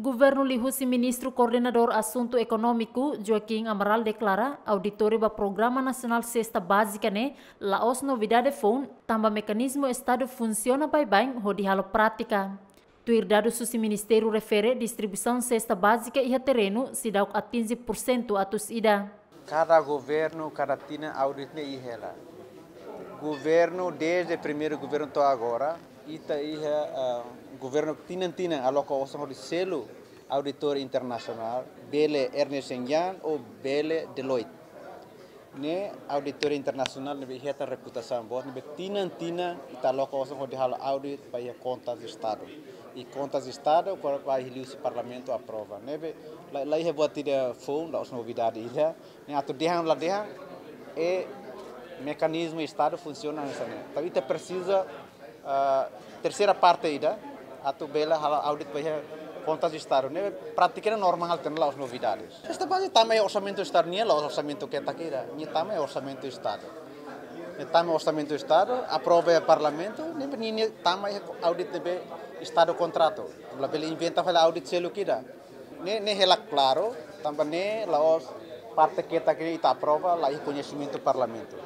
Governo Lihusi Ministro Coordenador Assunto Econômico, Joaquim Amaral, declara auditório do Programa Nacional Cesta Básica, né? Laos novidade fon, tamba mecanismo Estado funciona bem-bem, rodihalo prática. Tuir dado susi Ministério refere distribuição cesta básica e terreno, se dá a 15% atus ida. Cada governo, cada tina auditne e rela. Governo, desde o primeiro governo até agora, ita iha uh, governo tinantina aloka osang hori selu auditor internacional bele Ernest Young ou bele Deloitte ne auditor internacional ne heta reputação bot ne tinantina ita loka osang hori halo audit pa iha contas do estado e contas do estado para pa ele o parlamento aprova né be la la iha bot novidades phone la os novidade iha ne atu dehan de e mecanismo estado funciona nessa né então precisa uh, eh, terceira parte ida, atu bela hala audit peha contas de Estado, né? Praticamente normal ter lá as novidades. Esta base também é orçamento do Estado, nem lá o orçamento que está aqui, nem também é orçamento do Estado. Nem também é orçamento do Estado, aprova o Parlamento, nem nem também audit de Estado contrato. Lá pela inventa falar audit se lo queira Nem nem é claro, também nem lá os parte que está aqui está aprova lá o conhecimento do Parlamento.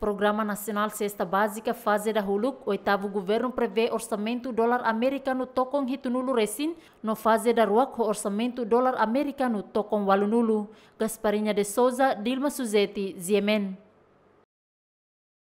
Programa Nacional Cesta Básica fase da Huluk, oitavo governo prevê orçamento dólar americano tocam ritunulu recin, no fase da RUAC orçamento dólar americano tocam walunulu. Gasparinha de Souza, Dilma Suzetti, Ziemen.